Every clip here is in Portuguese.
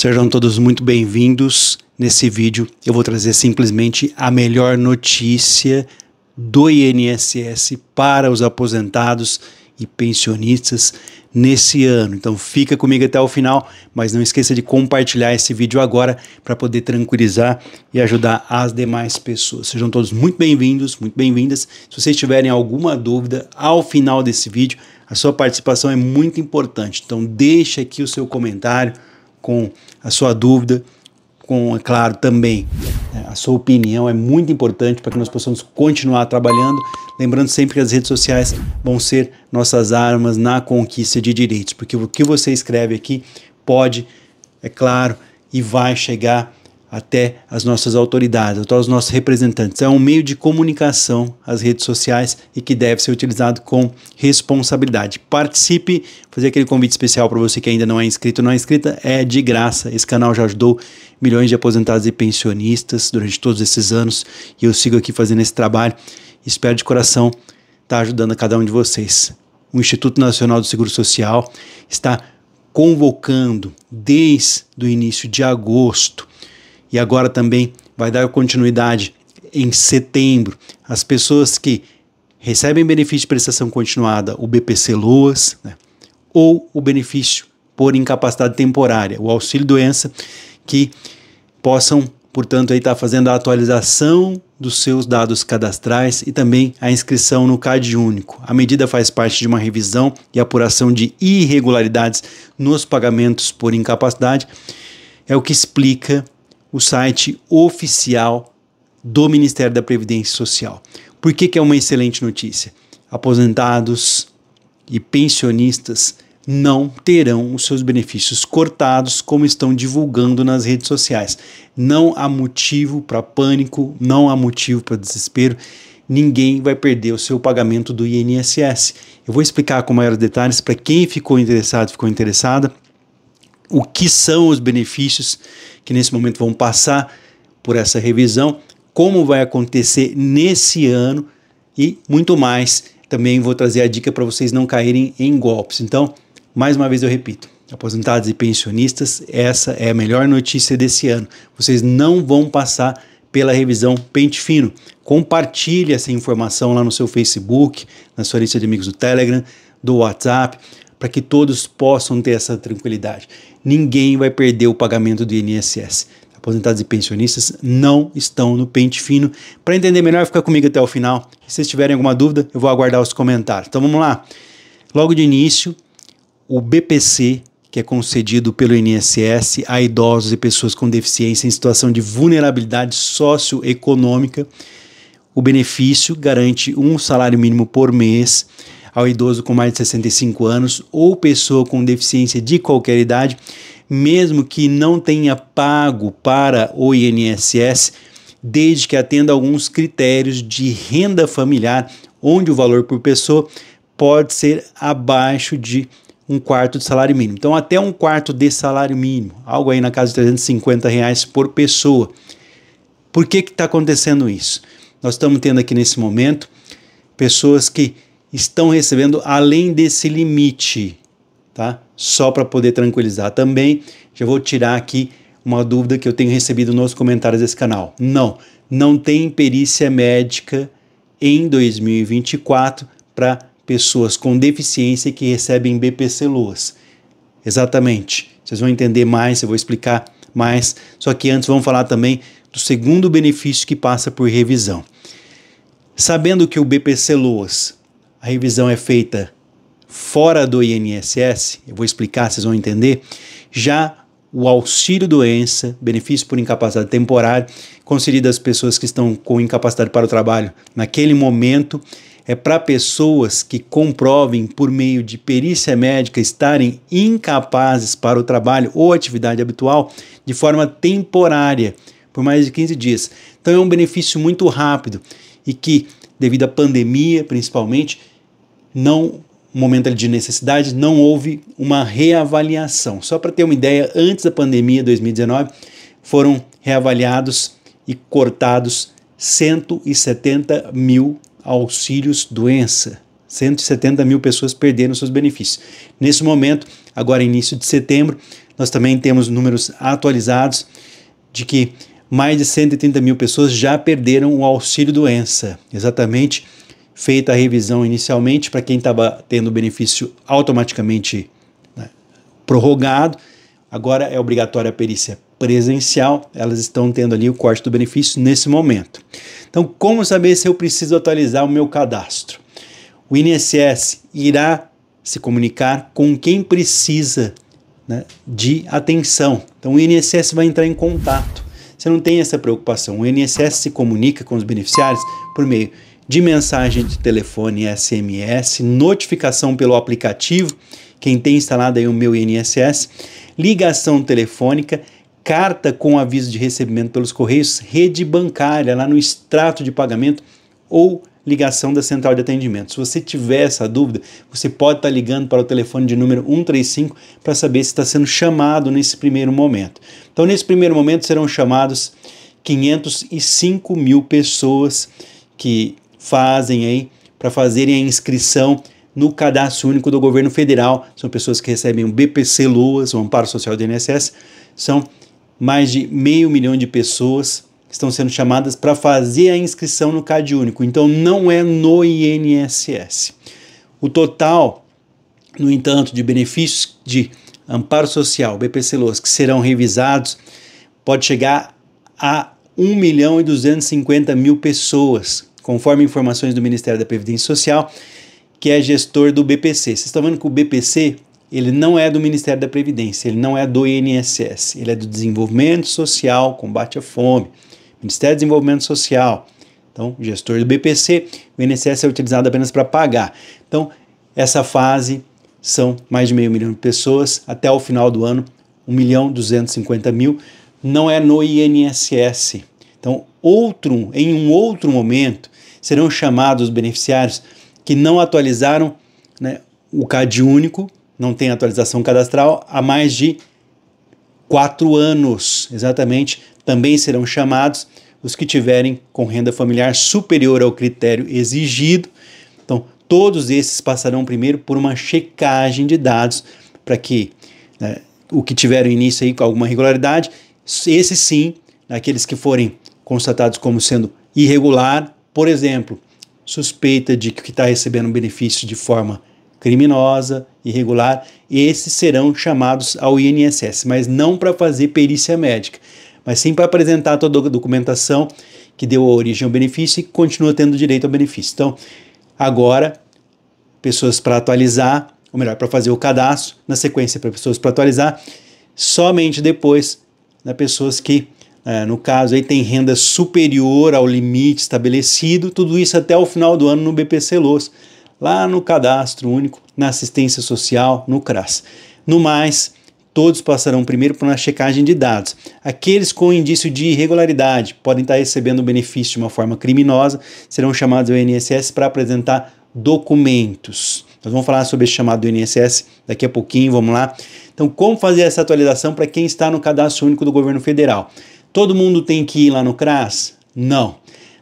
Sejam todos muito bem-vindos. Nesse vídeo eu vou trazer simplesmente a melhor notícia do INSS para os aposentados e pensionistas nesse ano. Então fica comigo até o final, mas não esqueça de compartilhar esse vídeo agora para poder tranquilizar e ajudar as demais pessoas. Sejam todos muito bem-vindos, muito bem-vindas. Se vocês tiverem alguma dúvida ao final desse vídeo, a sua participação é muito importante. Então deixa aqui o seu comentário com a sua dúvida, com, é claro, também é, a sua opinião é muito importante para que nós possamos continuar trabalhando. Lembrando sempre que as redes sociais vão ser nossas armas na conquista de direitos, porque o que você escreve aqui pode, é claro, e vai chegar até as nossas autoridades, até os nossos representantes. É um meio de comunicação, as redes sociais, e que deve ser utilizado com responsabilidade. Participe, fazer aquele convite especial para você que ainda não é inscrito não é inscrita, é de graça. Esse canal já ajudou milhões de aposentados e pensionistas durante todos esses anos, e eu sigo aqui fazendo esse trabalho. Espero de coração estar tá ajudando a cada um de vocês. O Instituto Nacional do Seguro Social está convocando desde o início de agosto e agora também vai dar continuidade em setembro. As pessoas que recebem benefício de prestação continuada, o BPC Loas, né? ou o benefício por incapacidade temporária, o auxílio doença, que possam, portanto, estar tá fazendo a atualização dos seus dados cadastrais e também a inscrição no CAD único. A medida faz parte de uma revisão e apuração de irregularidades nos pagamentos por incapacidade. É o que explica o site oficial do Ministério da Previdência Social. Por que, que é uma excelente notícia? Aposentados e pensionistas não terão os seus benefícios cortados, como estão divulgando nas redes sociais. Não há motivo para pânico, não há motivo para desespero. Ninguém vai perder o seu pagamento do INSS. Eu vou explicar com maiores detalhes para quem ficou interessado, ficou interessada o que são os benefícios que nesse momento vão passar por essa revisão, como vai acontecer nesse ano e muito mais. Também vou trazer a dica para vocês não caírem em golpes. Então, mais uma vez eu repito: aposentados e pensionistas, essa é a melhor notícia desse ano. Vocês não vão passar pela revisão Pente Fino. Compartilhe essa informação lá no seu Facebook, na sua lista de amigos do Telegram, do WhatsApp para que todos possam ter essa tranquilidade. Ninguém vai perder o pagamento do INSS. Aposentados e pensionistas não estão no pente fino. Para entender melhor, fica comigo até o final. Se vocês tiverem alguma dúvida, eu vou aguardar os comentários. Então vamos lá. Logo de início, o BPC, que é concedido pelo INSS a idosos e pessoas com deficiência em situação de vulnerabilidade socioeconômica, o benefício garante um salário mínimo por mês ao idoso com mais de 65 anos ou pessoa com deficiência de qualquer idade, mesmo que não tenha pago para o INSS, desde que atenda alguns critérios de renda familiar, onde o valor por pessoa pode ser abaixo de um quarto de salário mínimo. Então, até um quarto de salário mínimo, algo aí na casa de 350 reais por pessoa. Por que está acontecendo isso? Nós estamos tendo aqui nesse momento pessoas que estão recebendo além desse limite, tá? Só para poder tranquilizar também, já vou tirar aqui uma dúvida que eu tenho recebido nos comentários desse canal. Não, não tem perícia médica em 2024 para pessoas com deficiência que recebem BPC Loas. Exatamente. Vocês vão entender mais, eu vou explicar mais. Só que antes vamos falar também do segundo benefício que passa por revisão. Sabendo que o BPC Loas a revisão é feita fora do INSS, eu vou explicar, vocês vão entender, já o auxílio doença, benefício por incapacidade temporária, concedido às pessoas que estão com incapacidade para o trabalho naquele momento, é para pessoas que comprovem por meio de perícia médica estarem incapazes para o trabalho ou atividade habitual de forma temporária, por mais de 15 dias. Então é um benefício muito rápido e que, devido à pandemia principalmente, não momento de necessidade, não houve uma reavaliação. Só para ter uma ideia, antes da pandemia 2019, foram reavaliados e cortados 170 mil auxílios doença. 170 mil pessoas perderam seus benefícios. Nesse momento, agora início de setembro, nós também temos números atualizados de que mais de 130 mil pessoas já perderam o auxílio doença, exatamente feita a revisão inicialmente para quem estava tendo benefício automaticamente né, prorrogado. Agora é obrigatória a perícia presencial, elas estão tendo ali o corte do benefício nesse momento. Então, como saber se eu preciso atualizar o meu cadastro? O INSS irá se comunicar com quem precisa né, de atenção. Então, o INSS vai entrar em contato. Você não tem essa preocupação. O INSS se comunica com os beneficiários por meio de mensagem de telefone SMS, notificação pelo aplicativo, quem tem instalado aí o meu INSS, ligação telefônica, carta com aviso de recebimento pelos correios, rede bancária lá no extrato de pagamento ou ligação da central de atendimento. Se você tiver essa dúvida, você pode estar tá ligando para o telefone de número 135 para saber se está sendo chamado nesse primeiro momento. Então, nesse primeiro momento serão chamados 505 mil pessoas que fazem aí para fazerem a inscrição no cadastro único do governo federal. São pessoas que recebem o BPC Luas, o Amparo Social do INSS. São mais de meio milhão de pessoas que estão sendo chamadas para fazer a inscrição no CAD único. Então não é no INSS. O total, no entanto, de benefícios de amparo social, BPC Luas, que serão revisados, pode chegar a 1 milhão e 250 mil pessoas conforme informações do Ministério da Previdência Social, que é gestor do BPC. Vocês estão vendo que o BPC ele não é do Ministério da Previdência, ele não é do INSS, ele é do Desenvolvimento Social, Combate à Fome, Ministério do Desenvolvimento Social. Então, gestor do BPC, o INSS é utilizado apenas para pagar. Então, essa fase são mais de meio milhão de pessoas, até o final do ano, 1 milhão 250 mil, não é no INSS. Então, outro, em um outro momento, serão chamados os beneficiários que não atualizaram né, o CAD único, não tem atualização cadastral, há mais de quatro anos, exatamente, também serão chamados os que tiverem com renda familiar superior ao critério exigido. Então, todos esses passarão primeiro por uma checagem de dados para que né, o que tiveram início aí com alguma irregularidade, esses sim, aqueles que forem constatados como sendo irregular, por exemplo, suspeita de que está recebendo benefício de forma criminosa, irregular, esses serão chamados ao INSS, mas não para fazer perícia médica, mas sim para apresentar toda a documentação que deu origem ao benefício e continua tendo direito ao benefício. Então, agora, pessoas para atualizar, ou melhor, para fazer o cadastro, na sequência para pessoas para atualizar, somente depois das pessoas que é, no caso, aí tem renda superior ao limite estabelecido, tudo isso até o final do ano no BPC Los, lá no Cadastro Único, na Assistência Social, no CRAS. No mais, todos passarão primeiro por uma checagem de dados. Aqueles com indício de irregularidade podem estar recebendo o benefício de uma forma criminosa, serão chamados ao INSS para apresentar documentos. Nós vamos falar sobre esse chamado do INSS daqui a pouquinho, vamos lá. Então, como fazer essa atualização para quem está no cadastro único do governo federal? Todo mundo tem que ir lá no CRAS? Não.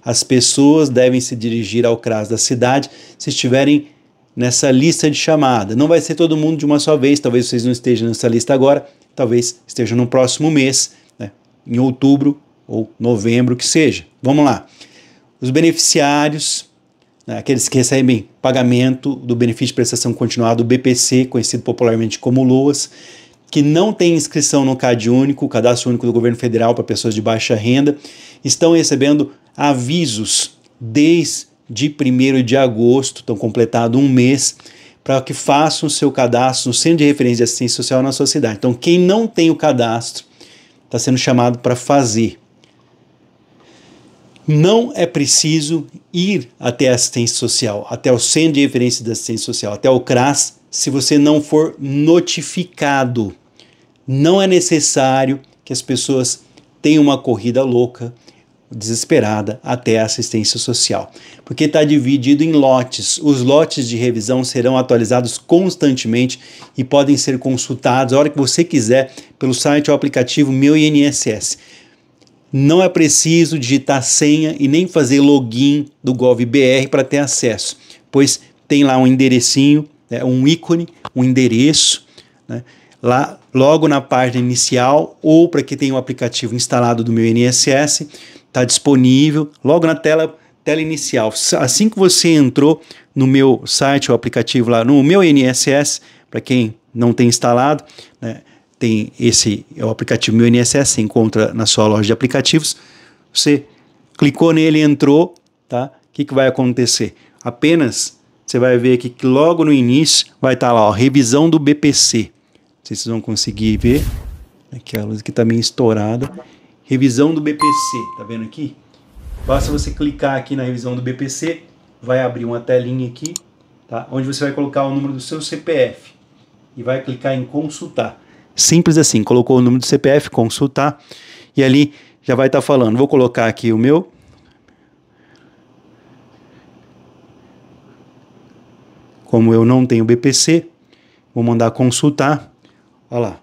As pessoas devem se dirigir ao CRAS da cidade se estiverem nessa lista de chamada. Não vai ser todo mundo de uma só vez, talvez vocês não estejam nessa lista agora, talvez estejam no próximo mês, né? em outubro ou novembro, que seja. Vamos lá. Os beneficiários, né? aqueles que recebem pagamento do benefício de prestação continuada, o BPC, conhecido popularmente como LOAS, que não têm inscrição no CAD Único, o Cadastro Único do Governo Federal para pessoas de baixa renda, estão recebendo avisos desde 1 de agosto, estão completado um mês, para que façam o seu cadastro no Centro de Referência de Assistência Social na sua cidade. Então, quem não tem o cadastro está sendo chamado para fazer. Não é preciso ir até a assistência social, até o Centro de Referência de Assistência Social, até o CRAS, se você não for notificado. Não é necessário que as pessoas tenham uma corrida louca, desesperada até a assistência social, porque está dividido em lotes. Os lotes de revisão serão atualizados constantemente e podem ser consultados a hora que você quiser pelo site ou aplicativo Meu INSS. Não é preciso digitar senha e nem fazer login do GovBR para ter acesso, pois tem lá um enderecinho né, um ícone, um endereço, né, lá logo na página inicial ou para quem tem o um aplicativo instalado do meu INSS, está disponível logo na tela tela inicial. Assim que você entrou no meu site, o aplicativo lá no meu INSS, para quem não tem instalado, né, tem esse é o aplicativo meu INSS, você encontra na sua loja de aplicativos. Você clicou nele, entrou, tá? O que, que vai acontecer? Apenas você vai ver aqui que logo no início vai estar tá lá, ó, revisão do BPC. Não sei se vocês vão conseguir ver. Aqui né, a luz aqui está meio estourada. Revisão do BPC, tá vendo aqui? Basta você clicar aqui na revisão do BPC, vai abrir uma telinha aqui, tá? onde você vai colocar o número do seu CPF e vai clicar em consultar. Simples assim, colocou o número do CPF, consultar, e ali já vai estar tá falando, vou colocar aqui o meu, Como eu não tenho BPC, vou mandar consultar. Olha lá,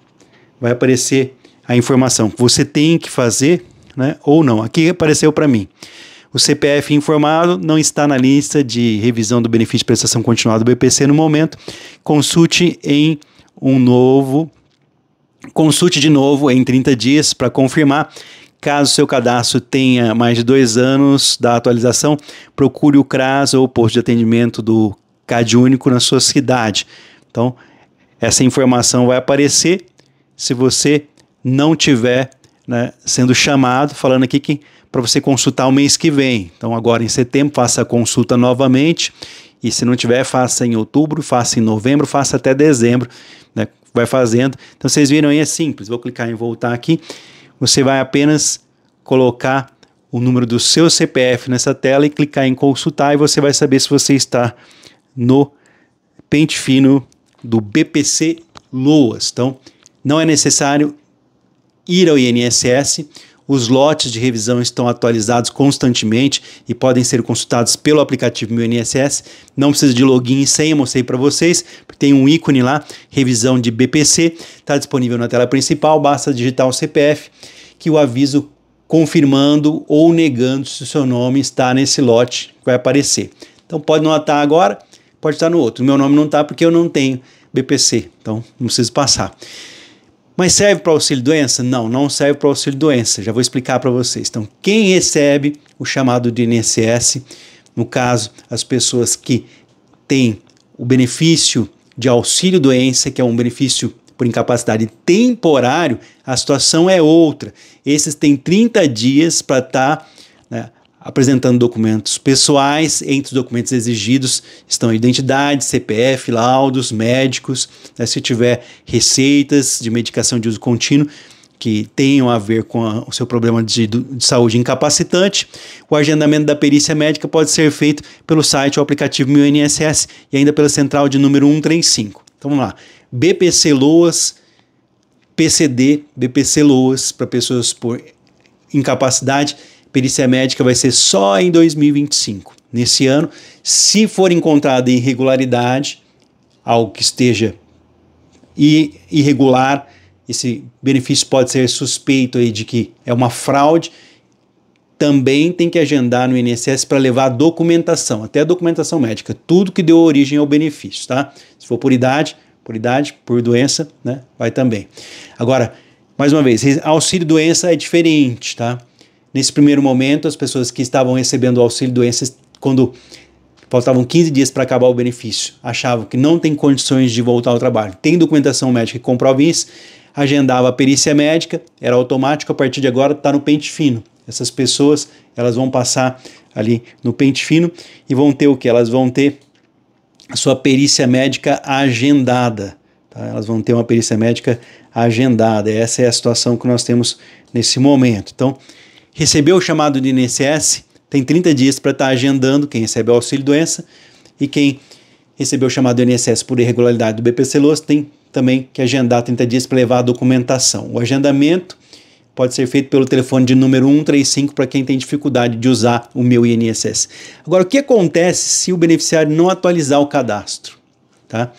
vai aparecer a informação que você tem que fazer, né? Ou não. Aqui apareceu para mim. O CPF informado não está na lista de revisão do benefício de prestação continuada do BPC no momento. Consulte em um novo Consulte de novo em 30 dias para confirmar. Caso seu cadastro tenha mais de dois anos da atualização, procure o CRAS ou o posto de atendimento do único na sua cidade. Então, essa informação vai aparecer se você não tiver né, sendo chamado, falando aqui que para você consultar o mês que vem. Então, agora em setembro, faça a consulta novamente. E se não tiver, faça em outubro, faça em novembro, faça até dezembro. Né, vai fazendo. Então, vocês viram aí, é simples. Vou clicar em voltar aqui. Você vai apenas colocar o número do seu CPF nessa tela e clicar em consultar e você vai saber se você está no pente fino do BPC Loas. Então, não é necessário ir ao INSS. Os lotes de revisão estão atualizados constantemente e podem ser consultados pelo aplicativo Meu INSS. Não precisa de login e senha, mostrei para vocês, porque tem um ícone lá, revisão de BPC, está disponível na tela principal, basta digitar o CPF que o aviso confirmando ou negando se o seu nome está nesse lote vai aparecer. Então pode não estar agora, pode estar no outro. Meu nome não está porque eu não tenho BPC, então não preciso passar. Mas serve para auxílio doença? Não, não serve para auxílio doença. Já vou explicar para vocês. Então, quem recebe o chamado de INSS, no caso, as pessoas que têm o benefício de auxílio doença, que é um benefício por incapacidade temporário, a situação é outra. Esses têm 30 dias para estar tá apresentando documentos pessoais. Entre os documentos exigidos estão identidade, CPF, laudos médicos, né, se tiver receitas de medicação de uso contínuo que tenham a ver com a, o seu problema de, de, saúde incapacitante. O agendamento da perícia médica pode ser feito pelo site ou aplicativo Meu INSS e ainda pela central de número 135. Então vamos lá. BPC Loas, PCD, BPC Loas para pessoas por incapacidade Perícia médica vai ser só em 2025. Nesse ano, se for encontrada irregularidade, algo que esteja irregular, esse benefício pode ser suspeito aí de que é uma fraude, também tem que agendar no INSS para levar documentação, até documentação médica, tudo que deu origem ao benefício, tá? Se for por idade, por idade, por doença, né? Vai também. Agora, mais uma vez, auxílio doença é diferente, tá? Nesse primeiro momento, as pessoas que estavam recebendo o auxílio doenças, quando faltavam 15 dias para acabar o benefício, achavam que não tem condições de voltar ao trabalho, tem documentação médica que comprova isso, agendava a perícia médica, era automático, a partir de agora está no pente fino. Essas pessoas, elas vão passar ali no pente fino e vão ter o que? Elas vão ter a sua perícia médica agendada. Tá? Elas vão ter uma perícia médica agendada. Essa é a situação que nós temos nesse momento. Então, recebeu o chamado de INSS, tem 30 dias para estar tá agendando quem recebeu o auxílio-doença e quem recebeu o chamado do INSS por irregularidade do BPC Los tem também que agendar 30 dias para levar a documentação. O agendamento pode ser feito pelo telefone de número 135 para quem tem dificuldade de usar o meu INSS. Agora, o que acontece se o beneficiário não atualizar o cadastro? Tá?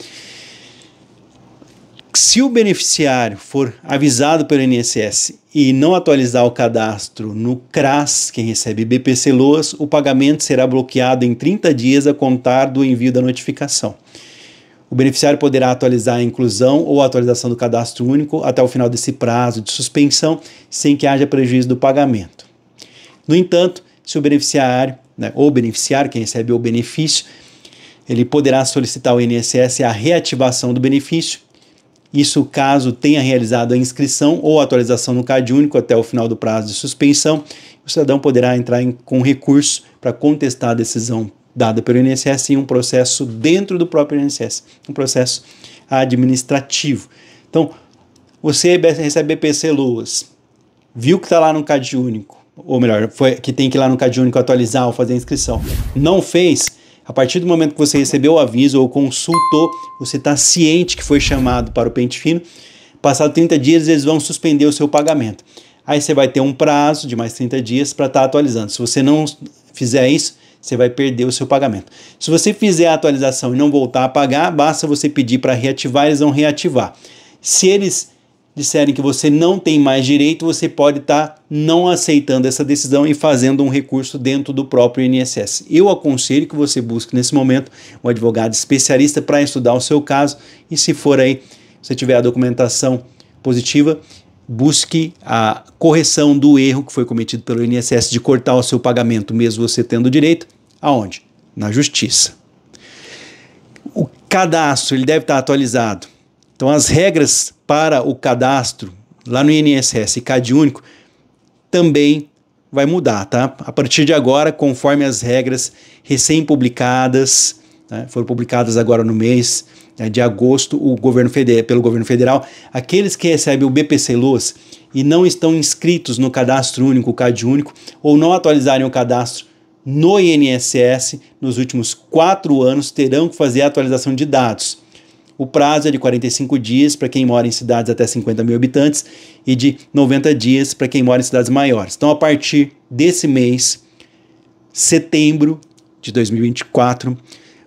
Se o beneficiário for avisado pelo INSS e não atualizar o cadastro no CRAS, quem recebe BPC Loas, o pagamento será bloqueado em 30 dias a contar do envio da notificação. O beneficiário poderá atualizar a inclusão ou a atualização do cadastro único até o final desse prazo de suspensão, sem que haja prejuízo do pagamento. No entanto, se o beneficiário, né, ou beneficiário, quem recebe o benefício, ele poderá solicitar ao INSS a reativação do benefício isso caso tenha realizado a inscrição ou atualização no CAD único até o final do prazo de suspensão, o cidadão poderá entrar em, com recurso para contestar a decisão dada pelo INSS em um processo dentro do próprio INSS, um processo administrativo. Então, você recebe BPC Luas, viu que está lá no CAD único, ou melhor, foi que tem que ir lá no CAD único atualizar ou fazer a inscrição, não fez, a partir do momento que você recebeu o aviso ou consultou, você está ciente que foi chamado para o pente fino. Passado 30 dias, eles vão suspender o seu pagamento. Aí você vai ter um prazo de mais 30 dias para estar tá atualizando. Se você não fizer isso, você vai perder o seu pagamento. Se você fizer a atualização e não voltar a pagar, basta você pedir para reativar, eles vão reativar. Se eles disserem que você não tem mais direito, você pode estar tá não aceitando essa decisão e fazendo um recurso dentro do próprio INSS. Eu aconselho que você busque nesse momento um advogado especialista para estudar o seu caso e se for aí, se tiver a documentação positiva, busque a correção do erro que foi cometido pelo INSS de cortar o seu pagamento mesmo você tendo direito, aonde? Na justiça. O cadastro, ele deve estar tá atualizado então, as regras para o cadastro lá no INSS e CAD único também vai mudar, tá? A partir de agora, conforme as regras recém-publicadas, né, foram publicadas agora no mês né, de agosto o governo pelo governo federal, aqueles que recebem o BPC Luz e não estão inscritos no cadastro único, CAD único, ou não atualizarem o cadastro no INSS nos últimos quatro anos, terão que fazer a atualização de dados o prazo é de 45 dias para quem mora em cidades até 50 mil habitantes e de 90 dias para quem mora em cidades maiores. Então, a partir desse mês, setembro de 2024,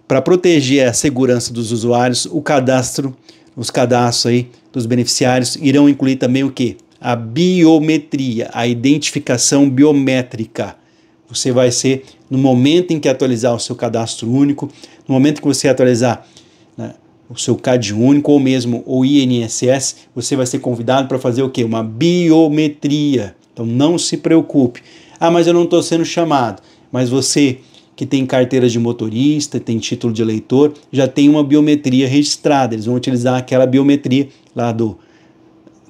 para proteger a segurança dos usuários, o cadastro, os cadastros aí dos beneficiários irão incluir também o que? A biometria, a identificação biométrica. Você vai ser, no momento em que atualizar o seu cadastro único, no momento que você atualizar o seu CAD único ou mesmo o INSS, você vai ser convidado para fazer o quê? Uma biometria. Então não se preocupe. Ah, mas eu não estou sendo chamado. Mas você que tem carteira de motorista, tem título de eleitor, já tem uma biometria registrada. Eles vão utilizar aquela biometria lá do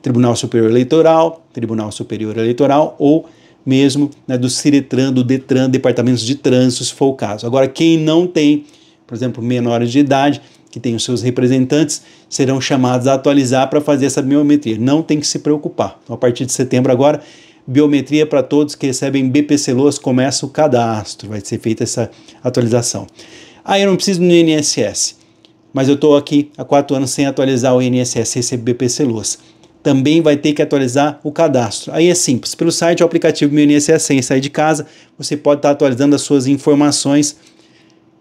Tribunal Superior Eleitoral, Tribunal Superior Eleitoral ou mesmo né, do Ciretran, do Detran, departamentos de trânsito, se for o caso. Agora, quem não tem, por exemplo, menores de idade, que tem os seus representantes, serão chamados a atualizar para fazer essa biometria. Não tem que se preocupar. Então, a partir de setembro agora, biometria para todos que recebem BPC Loas, começa o cadastro, vai ser feita essa atualização. Ah, eu não preciso no INSS, mas eu estou aqui há quatro anos sem atualizar o INSS, receber BPC Loas. Também vai ter que atualizar o cadastro. Aí é simples, pelo site ou aplicativo Meu INSS sem sair de casa, você pode estar tá atualizando as suas informações,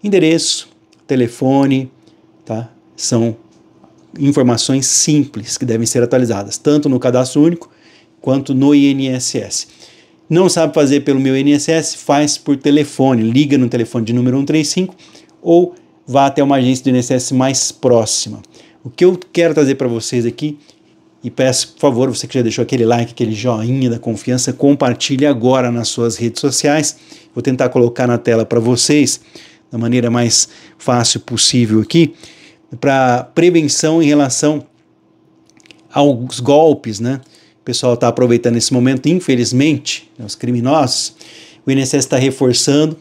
endereço, telefone, tá? são informações simples que devem ser atualizadas, tanto no cadastro único quanto no INSS. Não sabe fazer pelo meu INSS? Faz por telefone, liga no telefone de número 135 ou vá até uma agência do INSS mais próxima. O que eu quero trazer para vocês aqui e peço, por favor, você que já deixou aquele like, aquele joinha da confiança, compartilhe agora nas suas redes sociais. Vou tentar colocar na tela para vocês da maneira mais fácil possível aqui para prevenção em relação aos golpes, né? O pessoal está aproveitando esse momento, infelizmente, né, os criminosos. O INSS está reforçando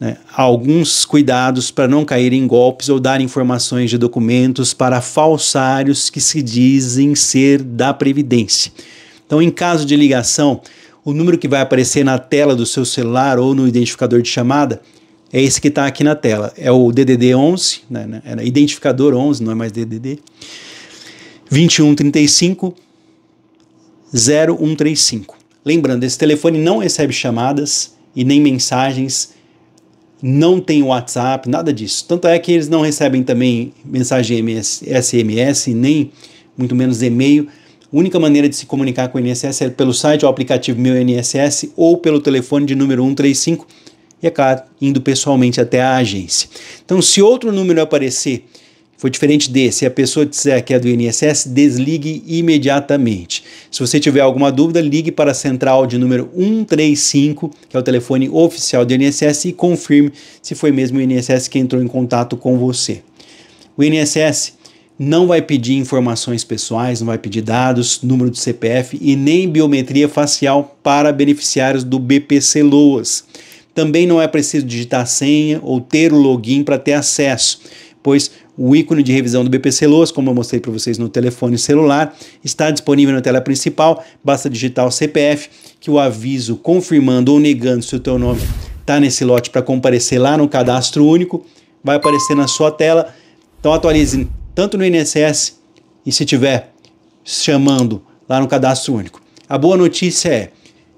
né, alguns cuidados para não cair em golpes ou dar informações de documentos para falsários que se dizem ser da Previdência. Então, em caso de ligação, o número que vai aparecer na tela do seu celular ou no identificador de chamada é esse que está aqui na tela. É o DDD 11, né, né identificador 11, não é mais DDD. 2135 0135. Lembrando, esse telefone não recebe chamadas e nem mensagens, não tem WhatsApp, nada disso. Tanto é que eles não recebem também mensagem SMS, nem muito menos e-mail. A única maneira de se comunicar com o INSS é pelo site ou aplicativo Meu INSS ou pelo telefone de número 135 e, é claro, indo pessoalmente até a agência. Então, se outro número aparecer, foi diferente desse, e a pessoa disser que é do INSS, desligue imediatamente. Se você tiver alguma dúvida, ligue para a central de número 135, que é o telefone oficial do INSS, e confirme se foi mesmo o INSS que entrou em contato com você. O INSS não vai pedir informações pessoais, não vai pedir dados, número de CPF e nem biometria facial para beneficiários do BPC Loas. Também não é preciso digitar a senha ou ter o login para ter acesso, pois o ícone de revisão do BPC Loas, como eu mostrei para vocês no telefone celular, está disponível na tela principal. Basta digitar o CPF, que o aviso confirmando ou negando se o teu nome está nesse lote para comparecer lá no cadastro único, vai aparecer na sua tela. Então atualize tanto no INSS e se tiver chamando lá no cadastro único. A boa notícia é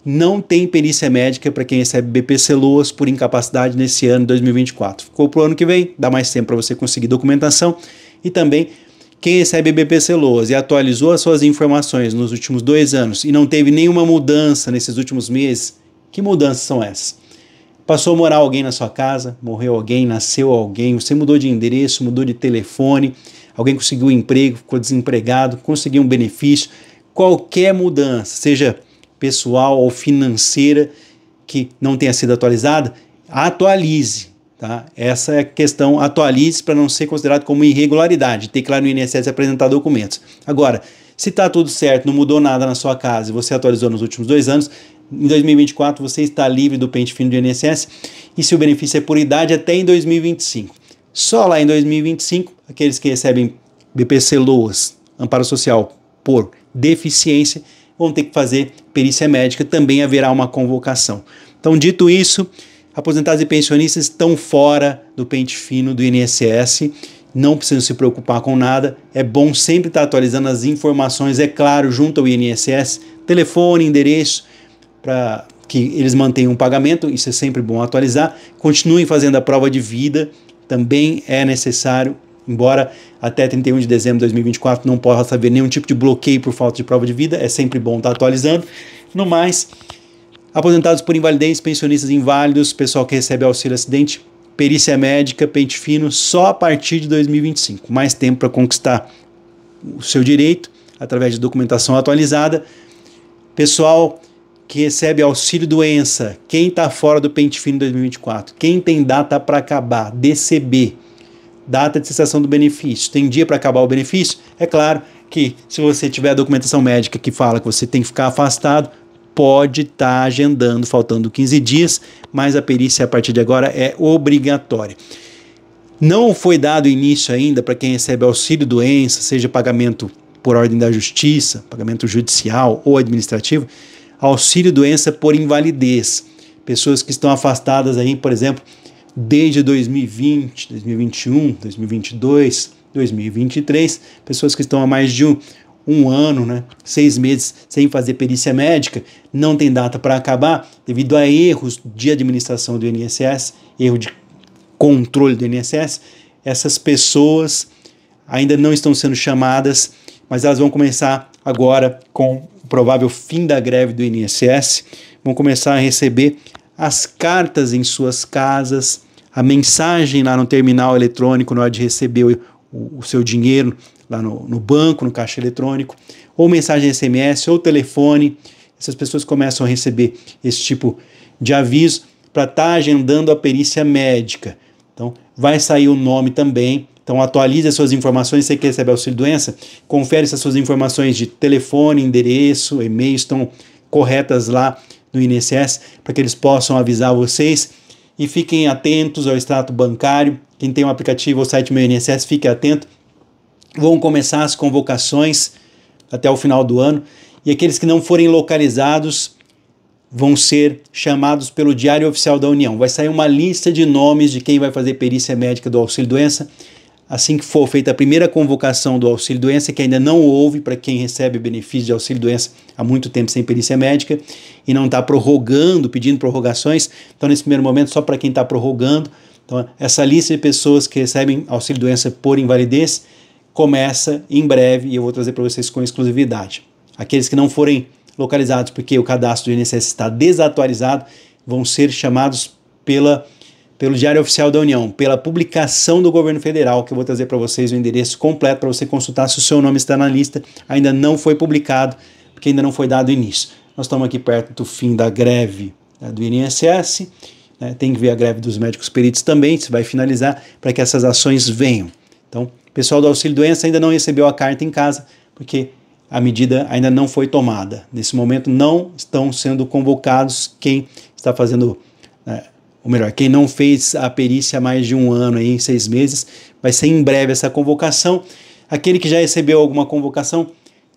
não tem perícia médica para quem recebe BPC Loas por incapacidade nesse ano 2024. Ficou para o ano que vem, dá mais tempo para você conseguir documentação e também quem recebe BPC Loas e atualizou as suas informações nos últimos dois anos e não teve nenhuma mudança nesses últimos meses, que mudanças são essas? Passou a morar alguém na sua casa, morreu alguém, nasceu alguém, você mudou de endereço, mudou de telefone, alguém conseguiu um emprego, ficou desempregado, conseguiu um benefício, qualquer mudança, seja pessoal ou financeira que não tenha sido atualizada, atualize. Tá? Essa é a questão, atualize para não ser considerado como irregularidade, ter que ir lá no INSS apresentar documentos. Agora, se está tudo certo, não mudou nada na sua casa e você atualizou nos últimos dois anos, em 2024 você está livre do pente fino do INSS e se o benefício é por idade até em 2025. Só lá em 2025, aqueles que recebem BPC Loas, Amparo Social por deficiência, vão ter que fazer perícia médica, também haverá uma convocação. Então, dito isso, aposentados e pensionistas estão fora do pente fino do INSS, não precisam se preocupar com nada. É bom sempre estar atualizando as informações, é claro, junto ao INSS, telefone, endereço, para que eles mantenham o pagamento, isso é sempre bom atualizar. Continuem fazendo a prova de vida, também é necessário Embora até 31 de dezembro de 2024 não possa haver nenhum tipo de bloqueio por falta de prova de vida, é sempre bom estar tá atualizando. No mais, aposentados por invalidez, pensionistas inválidos, pessoal que recebe auxílio acidente, perícia médica, pente fino, só a partir de 2025. Mais tempo para conquistar o seu direito através de documentação atualizada. Pessoal que recebe auxílio doença, quem está fora do pente fino 2024, quem tem data para acabar, DCB, data de cessação do benefício. Tem dia para acabar o benefício? É claro que se você tiver a documentação médica que fala que você tem que ficar afastado, pode estar tá agendando faltando 15 dias, mas a perícia a partir de agora é obrigatória. Não foi dado início ainda para quem recebe auxílio doença, seja pagamento por ordem da justiça, pagamento judicial ou administrativo, auxílio doença por invalidez. Pessoas que estão afastadas aí, por exemplo, desde 2020, 2021, 2022, 2023, pessoas que estão há mais de um, um ano, né, seis meses sem fazer perícia médica, não tem data para acabar devido a erros de administração do INSS, erro de controle do INSS. Essas pessoas ainda não estão sendo chamadas, mas elas vão começar agora com o provável fim da greve do INSS, vão começar a receber as cartas em suas casas, a mensagem lá no terminal eletrônico na hora de receber o, o, o seu dinheiro lá no, no, banco, no caixa eletrônico, ou mensagem SMS, ou telefone. Essas pessoas começam a receber esse tipo de aviso para estar tá agendando a perícia médica. Então, vai sair o nome também. Então, atualize as suas informações. Você que o auxílio doença, confere se as suas informações de telefone, endereço, e-mail estão corretas lá no INSS para que eles possam avisar vocês e fiquem atentos ao extrato bancário. Quem tem o um aplicativo ou site Meu INSS, fique atento. Vão começar as convocações até o final do ano e aqueles que não forem localizados vão ser chamados pelo Diário Oficial da União. Vai sair uma lista de nomes de quem vai fazer perícia médica do auxílio doença assim que for feita a primeira convocação do auxílio-doença, que ainda não houve para quem recebe benefício de auxílio-doença há muito tempo sem perícia médica, e não está prorrogando, pedindo prorrogações, então nesse primeiro momento só para quem está prorrogando. Então, essa lista de pessoas que recebem auxílio-doença por invalidez começa em breve e eu vou trazer para vocês com exclusividade. Aqueles que não forem localizados porque o cadastro do INSS está desatualizado vão ser chamados pela pelo Diário Oficial da União, pela publicação do governo federal, que eu vou trazer para vocês o endereço completo para você consultar se o seu nome está na lista. Ainda não foi publicado, porque ainda não foi dado início. Nós estamos aqui perto do fim da greve né, do INSS, né, tem que ver a greve dos médicos peritos também, se vai finalizar, para que essas ações venham. Então, o pessoal do auxílio doença ainda não recebeu a carta em casa, porque a medida ainda não foi tomada. Nesse momento, não estão sendo convocados quem está fazendo ou melhor, quem não fez a perícia há mais de um ano, aí, seis meses, vai ser em breve essa convocação. Aquele que já recebeu alguma convocação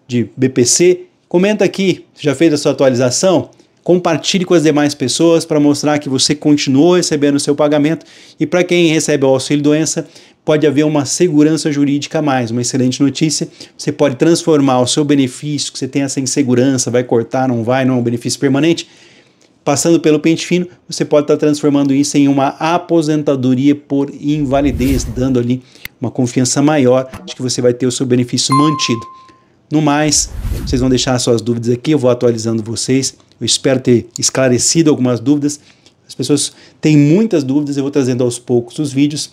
de BPC, comenta aqui, já fez a sua atualização? Compartilhe com as demais pessoas para mostrar que você continuou recebendo o seu pagamento e para quem recebe o auxílio doença, pode haver uma segurança jurídica a mais, uma excelente notícia. Você pode transformar o seu benefício, que você tem essa insegurança, vai cortar, não vai, não é um benefício permanente, passando pelo pente fino, você pode estar tá transformando isso em uma aposentadoria por invalidez, dando ali uma confiança maior de que você vai ter o seu benefício mantido. No mais, vocês vão deixar suas dúvidas aqui, eu vou atualizando vocês. Eu espero ter esclarecido algumas dúvidas. As pessoas têm muitas dúvidas, eu vou trazendo aos poucos os vídeos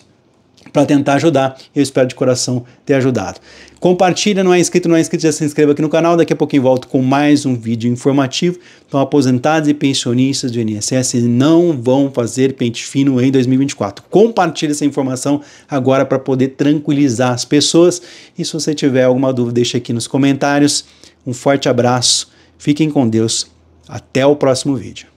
para tentar ajudar. Eu espero de coração ter ajudado. Compartilha, não é inscrito, não é inscrito, já se inscreva aqui no canal. Daqui a pouquinho volto com mais um vídeo informativo. Então, aposentados e pensionistas do INSS não vão fazer pente fino em 2024. Compartilhe essa informação agora para poder tranquilizar as pessoas. E se você tiver alguma dúvida, deixe aqui nos comentários. Um forte abraço, fiquem com Deus. Até o próximo vídeo.